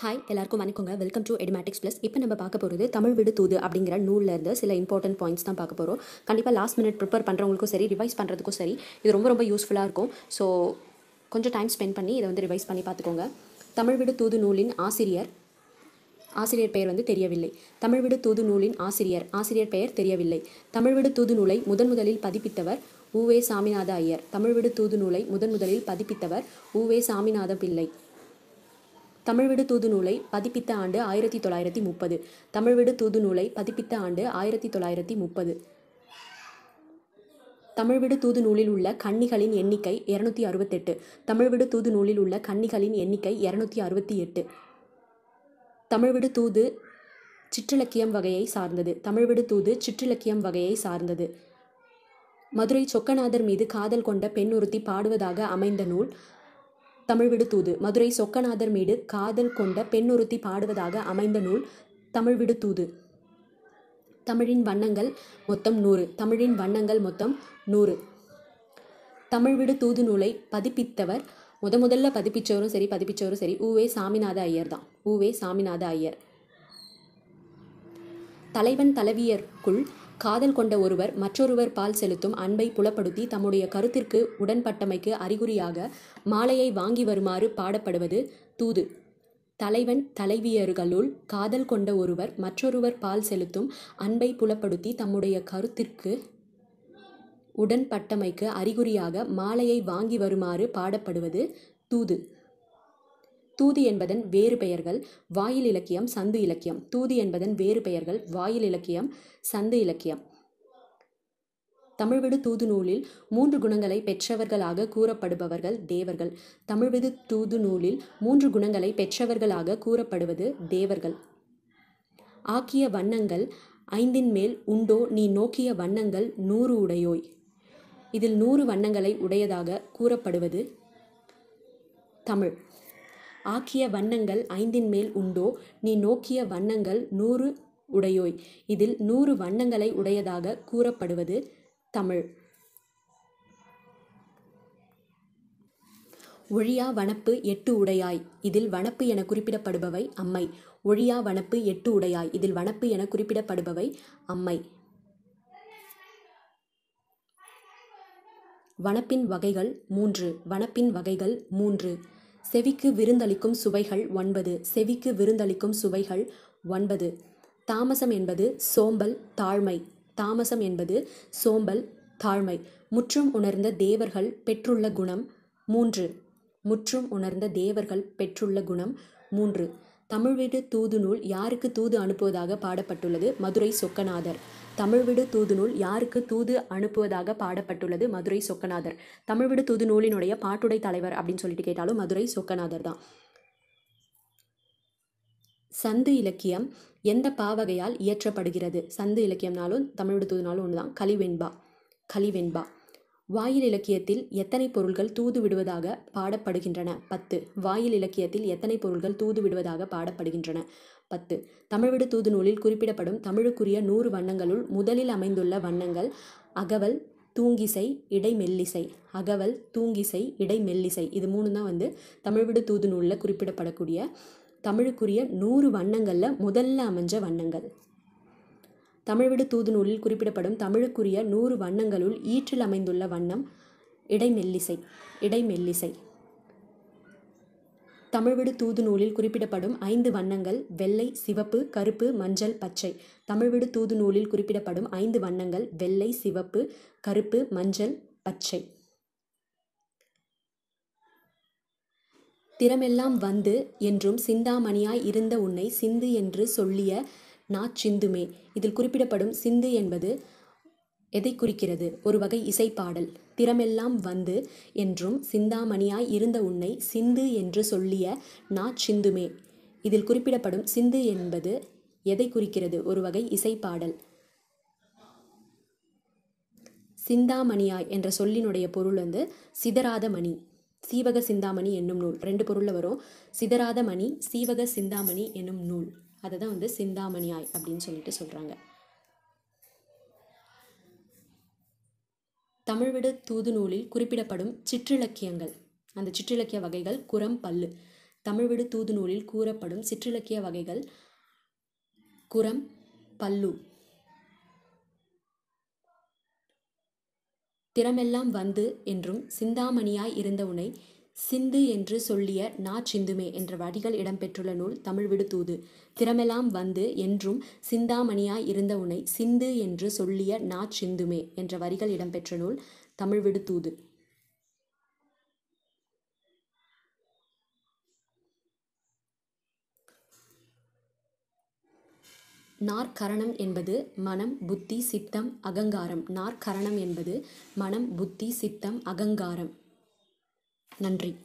hi எல்லாருக்கும் வணக்கங்க welcome to எடிமேட்டிக்ஸ் plus இப்போ நம்ம பார்க்க போகிறது தமிழ் விடு தூது அப்படிங்கிற நூலில் இருந்து சில இம்பார்ட்டன்ட் பாயிண்ட்ஸ் தான் பார்க்க போகிறோம் கண்டிப்பாக லாஸ்ட் மினிட் ப்ரிப்பேர் பண்ணுறவங்களுக்கும் சரி ரிவைஸ் பண்ணுறதுக்கும் சரி இது ரொம்ப ரொம்ப யூஸ்ஃபுல்லாக இருக்கும் ஸோ கொஞ்சம் டைம் ஸ்பெண்ட் பண்ணி இதை வந்து ரிவைஸ் பண்ணி பார்த்துக்கோங்க தமிழ் விடு தூது நூலின் ஆசிரியர் ஆசிரியர் பெயர் வந்து தெரியவில்லை தமிழ்விடு தூது நூலின் ஆசிரியர் ஆசிரியர் பெயர் தெரியவில்லை தமிழ்விடு தூது நூலை முதன் முதலில் பதிப்பித்தவர் ஊவே சாமிநாத ஐயர் தமிழ்விடு தூது நூலை முதன் முதலில் பதிப்பித்தவர் ஊவே சாமிநாத பிள்ளை தமிழ்விடு தூது நூலை பதிப்பித்த ஆண்டு ஆயிரத்தி தொள்ளாயிரத்தி முப்பது தமிழ்விடு தூது நூலை பதிப்பித்த ஆண்டு ஆயிரத்தி தொள்ளாயிரத்தி முப்பது தமிழ்விடு தூது நூலில் உள்ள கன்னிகளின் எண்ணிக்கை இருநூத்தி அறுபத்தெட்டு தமிழ்விடு தூது நூலில் உள்ள கன்னிகளின் எண்ணிக்கை இருநூத்தி அறுபத்தி எட்டு தமிழ்விடு தூது சிற்றிலக்கியம் வகையை சார்ந்தது தமிழ்விடு தூது சிற்றிலக்கியம் வகையை சார்ந்தது மதுரை சொக்கநாதர் மீது காதல் கொண்ட பெண் ஒருத்தி பாடுவதாக அமைந்த நூல் விடு தூது மதுரை சொக்கநாதர் மீது காதல் கொண்ட பெண்ணுறுத்தி பாடுவதாக அமைந்த நூல் தமிழ்விடு தூது தமிழின் வண்ணங்கள் மொத்தம் நூறு தமிழின் வண்ணங்கள் மொத்தம் நூறு தமிழ் விடு தூது நூலை பதிப்பித்தவர் முத முதல்ல பதிப்பிச்சவரும் சரி பதிப்பிச்சவரும் சரி ஊவே சாமிநாத ஐயர் தான் ஊவே சாமிநாத ஐயர் தலைவன் தலைவியர்க்குள் காதல் கொண்ட ஒருவர் மற்றொருவர் பால் செலுத்தும் அன்பை புலப்படுத்தி தம்முடைய கருத்திற்கு உடன்பட்டமைக்கு அறிகுறியாக மாலையை வாங்கி வருமாறு பாடப்படுவது தூது தலைவன் தலைவியர்களுள் காதல் கொண்ட ஒருவர் மற்றொருவர் பால் செலுத்தும் அன்பை புலப்படுத்தி தம்முடைய கருத்திற்கு உடன்பட்டமைக்கு அறிகுறியாக மாலையை வாங்கி வருமாறு பாடப்படுவது தூது தூது என்பதன் வேறு பெயர்கள் வாயில் இலக்கியம் சந்து இலக்கியம் தூது என்பதன் வேறு பெயர்கள் வாயில் இலக்கியம் சந்து இலக்கியம் தமிழ்விடு தூது நூலில் மூன்று குணங்களை பெற்றவர்களாக கூறப்படுபவர்கள் தேவர்கள் தமிழ்விடு தூது நூலில் மூன்று குணங்களை பெற்றவர்களாக கூறப்படுவது தேவர்கள் ஆக்கிய வண்ணங்கள் ஐந்தின் மேல் உண்டோ நீ நோக்கிய வண்ணங்கள் நூறு உடையோய் இதில் நூறு வண்ணங்களை உடையதாக கூறப்படுவது தமிழ் ஆக்கிய வண்ணங்கள் ஐந்தின் மேல் உண்டோ நீ நோக்கிய வண்ணங்கள் நூறு உடையோய் இதில் நூறு வண்ணங்களை உடையதாக கூறப்படுவது தமிழ் ஒழியா வனப்பு எட்டு உடையாய் இதில் வனப்பு என குறிப்பிடப்படுபவை அம்மை ஒழியா வனப்பு எட்டு உடையாய் இதில் வனப்பு என குறிப்பிடப்படுபவை அம்மை வனப்பின் வகைகள் மூன்று வனப்பின் வகைகள் மூன்று செவிக்கு விருந்தளிக்கும் சுவைகள் ஒன்பது செவிக்கு விருந்தளிக்கும் சுவைகள் ஒன்பது தாமசம் என்பது சோம்பல் தாழ்மை தாமசம் என்பது சோம்பல் தாழ்மை முற்றும் உணர்ந்த தேவர்கள் பெற்றுள்ள குணம் மூன்று முற்றும் உணர்ந்த தேவர்கள் பெற்றுள்ள குணம் மூன்று தமிழ்விடு தூது நூல் யாருக்கு தூது அனுப்புவதாக பாடப்பட்டுள்ளது மதுரை சொக்கநாதர் தமிழ்விடு தூது நூல் யாருக்கு தூது அனுப்புவதாக பாடப்பட்டுள்ளது மதுரை சொக்கநாதர் தமிழ்விடு தூது நூலினுடைய பாட்டுடை தலைவர் அப்படின்னு சொல்லிட்டு கேட்டாலும் மதுரை சொக்கநாதர் தான் சந்து இலக்கியம் எந்த பாவகையால் இயற்றப்படுகிறது சந்து இலக்கியம்னாலும் தமிழ்விடு தூதுனாலும் ஒன்று தான் கலிவெண்பா கலிவெண்பா வாயில் இலக்கியத்தில் எத்தனை பொருள்கள் தூது விடுவதாக பாடப்படுகின்றன பத்து வாயில் இலக்கியத்தில் எத்தனை பொருள்கள் தூது விடுவதாக பாடப்படுகின்றன பத்து தமிழ்விடு தூது நூலில் குறிப்பிடப்படும் தமிழுக்குரிய நூறு வண்ணங்களுள் முதலில் அமைந்துள்ள வண்ணங்கள் அகவல் தூங்கிசை இடைமெல்லிசை அகவல் தூங்கிசை இடைமெல்லிசை இது மூணு தான் வந்து தமிழ்விடு தூது நூலில் குறிப்பிடப்படக்கூடிய தமிழுக்குரிய நூறு வண்ணங்களில் முதல்ல அமைஞ்ச வண்ணங்கள் தமிழ்விடு தூது நூலில் குறிப்பிடப்படும் தமிழுக்குரிய நூறு வண்ணங்களுள் ஈற்றில் அமைந்துள்ள வண்ணம் இடைமெல்லிசை இடைமெல்லிசை தமிழ்விடு தூது நூலில் குறிப்பிடப்படும் ஐந்து வண்ணங்கள் வெள்ளை சிவப்பு கருப்பு மஞ்சள் பச்சை தமிழ்விடு தூது நூலில் குறிப்பிடப்படும் ஐந்து வண்ணங்கள் வெள்ளை சிவப்பு கருப்பு மஞ்சள் பச்சை திறமெல்லாம் வந்து என்றும் சிந்தாமணியாய் இருந்த உன்னை சிந்து என்று சொல்லிய நா சிந்துமே இதில் குறிப்பிடப்படும் சிந்து என்பது எதை குறிக்கிறது ஒரு வகை இசைப்பாடல் திறமெல்லாம் வந்து என்றும் சிந்தாமணியாய் இருந்த உன்னை சிந்து என்று சொல்லிய நா சிந்துமே இதில் குறிப்பிடப்படும் சிந்து என்பது எதை குறிக்கிறது ஒரு வகை இசைப்பாடல் சிந்தாமணியாய் என்ற சொல்லினுடைய பொருள் வந்து சிதராதமணி மணி சீவக சிந்தாமணி என்னும் நூல் ரெண்டு பொருளில் வரும் சிதராதமணி மணி சீவக சிந்தாமணி என்னும் நூல் அதை தான் வந்து சிந்தாமணியாய் அப்படின்னு சொல்லிட்டு சொல்கிறாங்க தமிழ்விட தூது நூலில் குறிப்பிடப்படும் சிற்றிலக்கியங்கள் அந்த சிற்றிலக்கிய வகைகள் குரம் பல்லு தமிழ்விடு தூது நூலில் கூறப்படும் சிற்றிலக்கிய வகைகள் குரம் பல்லு திறமெல்லாம் வந்து என்றும் சிந்தாமணியாய் இருந்த உனை சிந்து என்று சொல்லிய நா சிந்துமே என்ற வடிகள் இடம்பெற்றுள்ள நூல் தமிழ் விடுதூது திறமெல்லாம் வந்து என்றும் சிந்தாமணியாய் இருந்த உனை சிந்து என்று சொல்லிய நா சிந்துமே என்ற வரிகள் இடம்பெற்ற நூல் தமிழ் விடுதூது நாற்கரணம் என்பது மனம் புத்தி சித்தம் அகங்காரம் நாற்கரணம் என்பது மனம் புத்தி சித்தம் அகங்காரம் நன்றி